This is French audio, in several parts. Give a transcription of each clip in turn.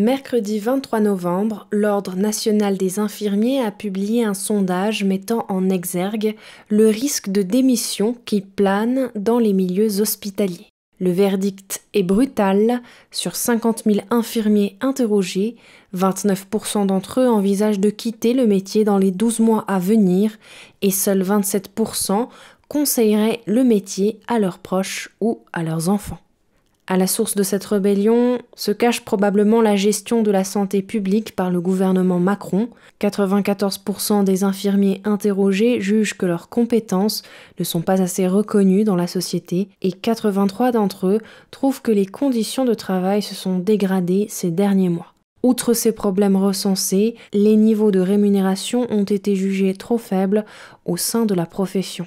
Mercredi 23 novembre, l'Ordre national des infirmiers a publié un sondage mettant en exergue le risque de démission qui plane dans les milieux hospitaliers. Le verdict est brutal. Sur 50 000 infirmiers interrogés, 29% d'entre eux envisagent de quitter le métier dans les 12 mois à venir et seuls 27% conseilleraient le métier à leurs proches ou à leurs enfants. À la source de cette rébellion se cache probablement la gestion de la santé publique par le gouvernement Macron. 94% des infirmiers interrogés jugent que leurs compétences ne sont pas assez reconnues dans la société et 83 d'entre eux trouvent que les conditions de travail se sont dégradées ces derniers mois. Outre ces problèmes recensés, les niveaux de rémunération ont été jugés trop faibles au sein de la profession.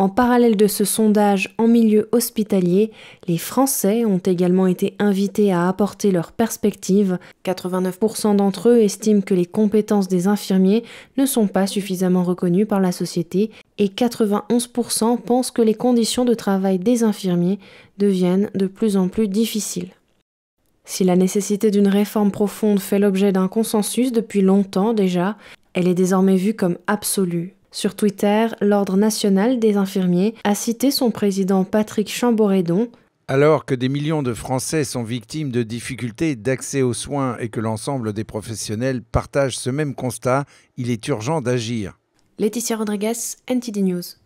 En parallèle de ce sondage en milieu hospitalier, les Français ont également été invités à apporter leurs perspectives. 89% d'entre eux estiment que les compétences des infirmiers ne sont pas suffisamment reconnues par la société et 91% pensent que les conditions de travail des infirmiers deviennent de plus en plus difficiles. Si la nécessité d'une réforme profonde fait l'objet d'un consensus depuis longtemps déjà, elle est désormais vue comme absolue. Sur Twitter, l'Ordre national des infirmiers a cité son président Patrick Chamboredon. Alors que des millions de Français sont victimes de difficultés d'accès aux soins et que l'ensemble des professionnels partagent ce même constat, il est urgent d'agir. Laetitia Rodriguez, NTD News.